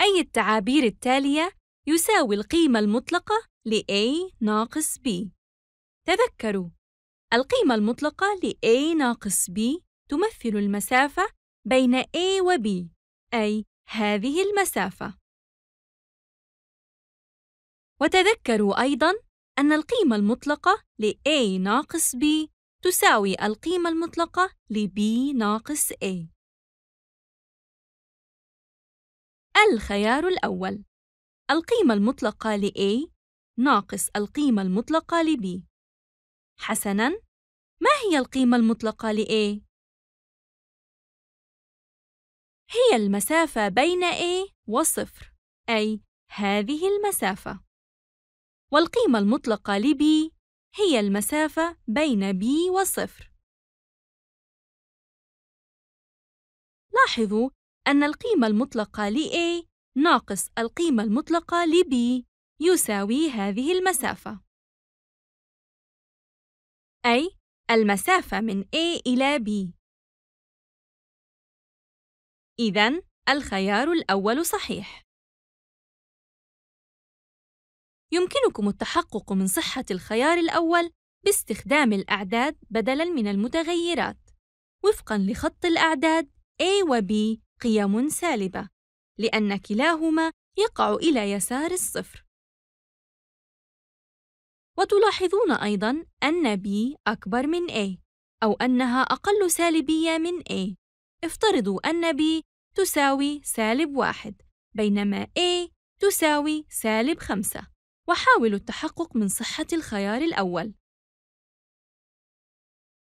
أي التعابير التالية يساوي القيمة المطلقة لـ A ناقص B تذكروا القيمة المطلقة لـ A ناقص B تمثل المسافة بين A و B أي هذه المسافة وتذكروا أيضاً أن القيمة المطلقة لـ A ناقص B تساوي القيمة المطلقة لـ B ناقص A الخيار الأول القيمة المطلقة لـ A ناقص القيمة المطلقة لـ B حسناً ما هي القيمة المطلقة لـ A؟ هي المسافة بين A وصفر أي هذه المسافة والقيمة المطلقة لـ B هي المسافة بين B وصفر لاحظوا أن القيمة المطلقة لـ A ناقص القيمة المطلقة لـ B يساوي هذه المسافة أي المسافة من A إلى B إذن الخيار الأول صحيح يمكنكم التحقق من صحة الخيار الأول باستخدام الأعداد بدلاً من المتغيرات وفقاً لخط الأعداد A و B قيم سالبة لأن كلاهما يقع إلى يسار الصفر وتلاحظون أيضاً أن B أكبر من A أو أنها أقل سالبية من A افترضوا أن B تساوي سالب واحد بينما A تساوي سالب خمسة وحاولوا التحقق من صحة الخيار الأول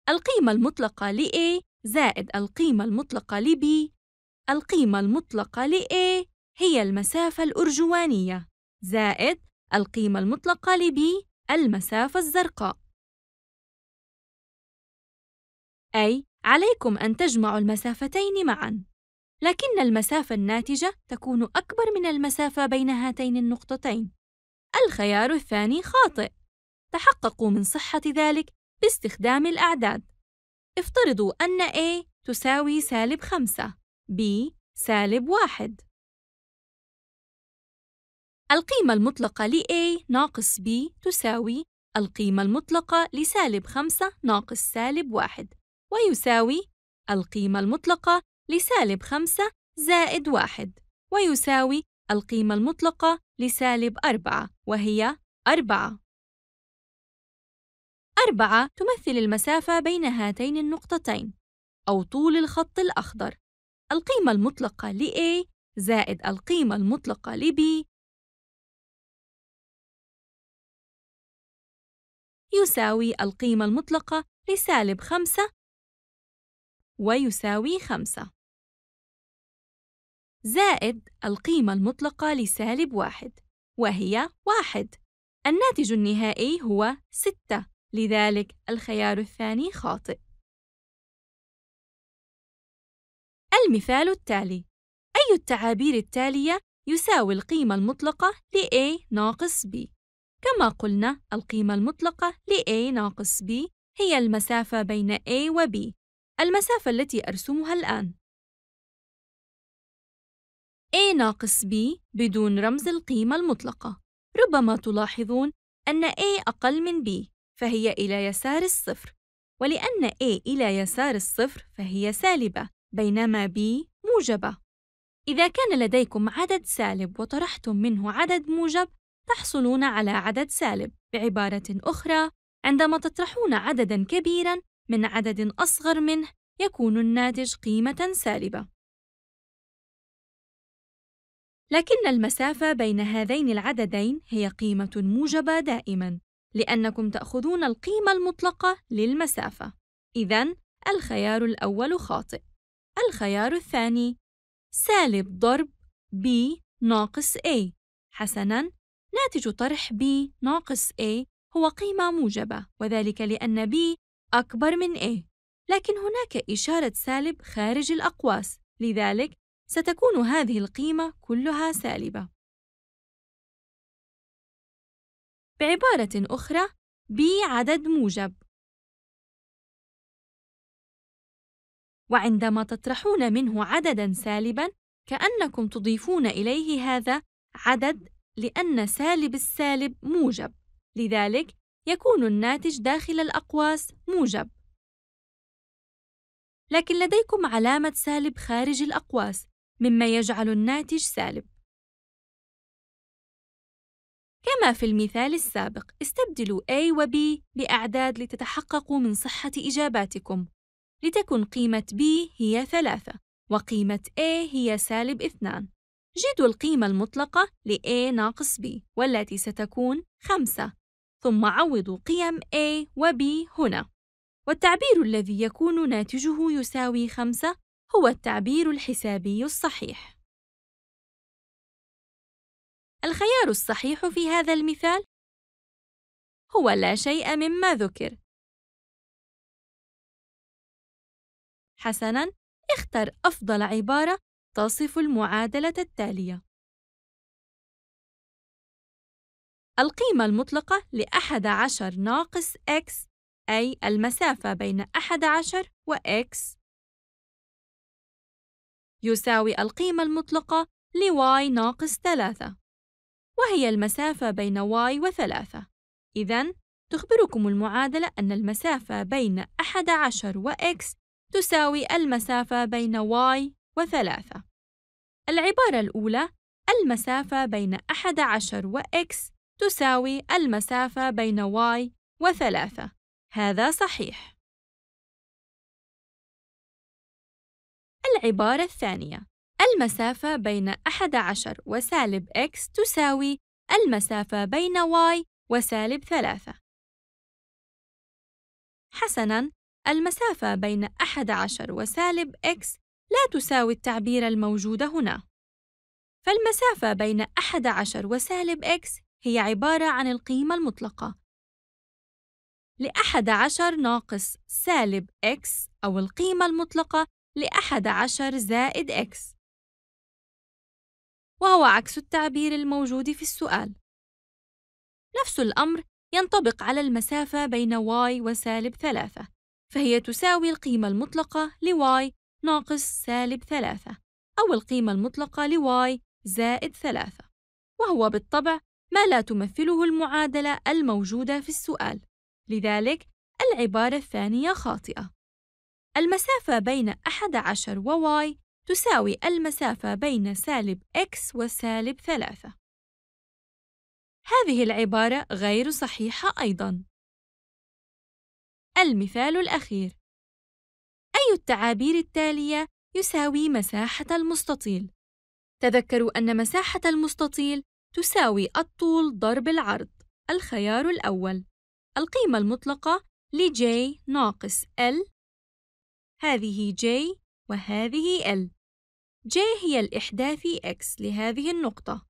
القيمة المطلقة لA A زائد القيمة المطلقة لB B القيمة المطلقة لـ A هي المسافة الأرجوانية زائد القيمة المطلقة لـ B المسافة الزرقاء أي عليكم أن تجمعوا المسافتين معاً لكن المسافة الناتجة تكون أكبر من المسافة بين هاتين النقطتين. الخيار الثاني خاطئ. تحققوا من صحة ذلك باستخدام الأعداد. افترضوا أن A تساوي سالب خمسة b سالب واحد القيمة المطلقة لـ a ناقص b تساوي القيمة المطلقة لسالب خمسة ناقص سالب واحد ويساوي القيمة المطلقة لسالب خمسة زائد واحد ويساوي القيمة المطلقة لسالب أربعة وهي أربعة أربعة تمثل المسافة بين هاتين النقطتين أو طول الخط الأخضر القيمة المطلقة لـ A زائد القيمة المطلقة لـ B يساوي القيمة المطلقة لسالب خمسة ويساوي خمسة زائد القيمة المطلقة لسالب واحد وهي واحد الناتج النهائي هو ستة لذلك الخيار الثاني خاطئ المثال التالي أي التعابير التالية يساوي القيمة المطلقة لـ A ناقص B؟ كما قلنا القيمة المطلقة لـ A ناقص B هي المسافة بين A و B المسافة التي أرسمها الآن A ناقص B بدون رمز القيمة المطلقة ربما تلاحظون أن A أقل من B فهي إلى يسار الصفر ولأن A إلى يسار الصفر فهي سالبة بينما b موجبة إذا كان لديكم عدد سالب وطرحتم منه عدد موجب تحصلون على عدد سالب بعبارة أخرى عندما تطرحون عدداً كبيراً من عدد أصغر منه يكون الناتج قيمة سالبة لكن المسافة بين هذين العددين هي قيمة موجبة دائماً لأنكم تأخذون القيمة المطلقة للمسافة إذن الخيار الأول خاطئ الخيار الثاني سالب ضرب B ناقص A حسناً ناتج طرح B ناقص A هو قيمة موجبة وذلك لأن B أكبر من A لكن هناك إشارة سالب خارج الأقواس لذلك ستكون هذه القيمة كلها سالبة بعبارة أخرى B عدد موجب وعندما تطرحون منه عددا سالبا كأنكم تضيفون إليه هذا عدد لأن سالب السالب موجب لذلك يكون الناتج داخل الأقواس موجب لكن لديكم علامة سالب خارج الأقواس مما يجعل الناتج سالب كما في المثال السابق استبدلوا A و B بأعداد لتتحققوا من صحة إجاباتكم لتكن قيمة B هي ثلاثة وقيمة A هي سالب اثنان جدوا القيمة المطلقة لـ A ناقص B والتي ستكون خمسة ثم عوضوا قيم A و B هنا والتعبير الذي يكون ناتجه يساوي خمسة هو التعبير الحسابي الصحيح الخيار الصحيح في هذا المثال هو لا شيء مما ذكر حسناً، اختر أفضل عبارة تصف المعادلة التالية: القيمة المطلقة لأحد عشر ناقص x أي المسافة بين أحد عشر و x يساوي القيمة المطلقة ل y ناقص ثلاثة وهي المسافة بين y وثلاثة إذن تخبركم المعادلة أن المسافة بين أحد عشر و x تساوي المسافة بين y وثلاثة العبارة الأولى المسافة بين أحد عشر و x تساوي المسافة بين y وثلاثة هذا صحيح العبارة الثانية المسافة بين أحد عشر وسالب x تساوي المسافة بين y وسالب ثلاثة حسناً المسافة بين 11 وسالب x لا تساوي التعبير الموجود هنا فالمسافة بين 11 وسالب x هي عبارة عن القيمة المطلقة لأحد عشر ناقص سالب x أو القيمة المطلقة لأحد عشر زائد x وهو عكس التعبير الموجود في السؤال نفس الأمر ينطبق على المسافة بين y وسالب ثلاثة فهي تساوي القيمة المطلقة لـ y ناقص سالب ثلاثة أو القيمة المطلقة لـ y زائد ثلاثة وهو بالطبع ما لا تمثله المعادلة الموجودة في السؤال لذلك العبارة الثانية خاطئة المسافة بين 11 و y تساوي المسافة بين سالب x وسالب ثلاثة هذه العبارة غير صحيحة أيضاً المثال الأخير أي التعابير التالية يساوي مساحة المستطيل؟ تذكروا أن مساحة المستطيل تساوي الطول ضرب العرض الخيار الأول القيمة المطلقة ل j ناقص L هذه J وهذه L J هي الإحداثي X لهذه النقطة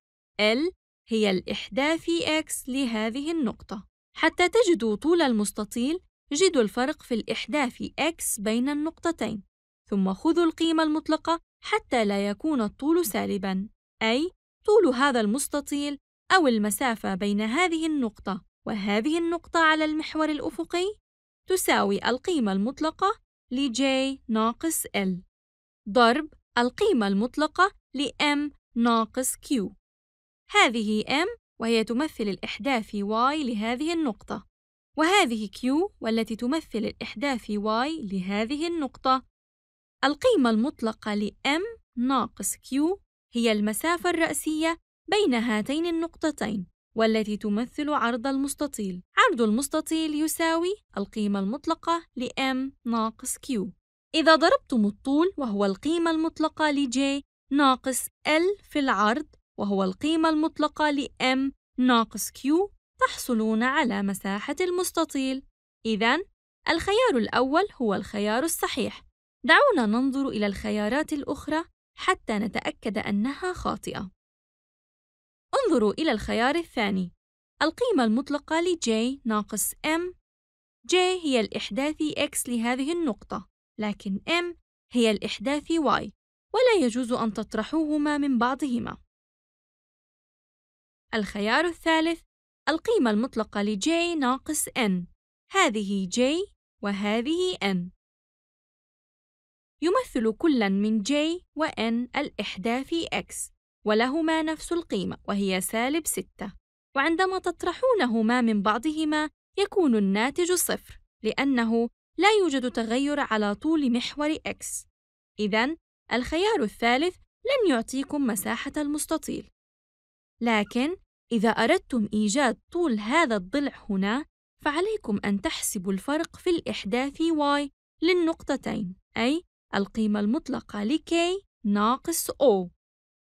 L هي الإحداثي X لهذه النقطة حتى تجدوا طول المستطيل جدوا الفرق في الإحداث x بين النقطتين ثم خذوا القيمة المطلقة حتى لا يكون الطول سالبا أي طول هذا المستطيل أو المسافة بين هذه النقطة وهذه النقطة على المحور الأفقي تساوي القيمة المطلقة لـ j ناقص L ضرب القيمة المطلقة لـ m ناقص Q هذه m وهي تمثل الإحداث y لهذه النقطة وهذه Q والتي تمثل الإحداث Y لهذه النقطة القيمة المطلقة لـ M ناقص Q هي المسافة الرأسية بين هاتين النقطتين والتي تمثل عرض المستطيل عرض المستطيل يساوي القيمة المطلقة لـ M ناقص Q إذا ضربتم الطول وهو القيمة المطلقة لـ J ناقص L في العرض وهو القيمة المطلقة لـ M ناقص Q تحصلون على مساحة المستطيل إذا الخيار الأول هو الخيار الصحيح دعونا ننظر إلى الخيارات الأخرى حتى نتأكد أنها خاطئة انظروا إلى الخيار الثاني القيمة المطلقة لـ j ناقص m j هي الإحداثي x لهذه النقطة لكن m هي الإحداثي y ولا يجوز أن تطرحوهما من بعضهما الخيار الثالث القيمة المطلقة لـ j ناقص n هذه j وهذه n يمثل كلا من j و n الإحدى في x ولهما نفس القيمة وهي سالب 6 وعندما تطرحونهما من بعضهما يكون الناتج صفر لأنه لا يوجد تغير على طول محور x إذا الخيار الثالث لن يعطيكم مساحة المستطيل لكن إذا أردتم إيجاد طول هذا الضلع هنا فعليكم أن تحسبوا الفرق في الإحداث y للنقطتين أي القيمة المطلقة لk k ناقص O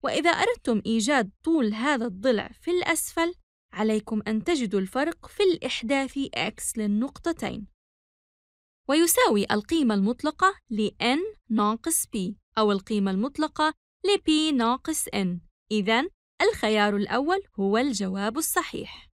وإذا أردتم إيجاد طول هذا الضلع في الأسفل عليكم أن تجدوا الفرق في الإحداث x للنقطتين ويساوي القيمة المطلقة ل n ناقص p أو القيمة المطلقة ل p ناقص n إذا الخيار الأول هو الجواب الصحيح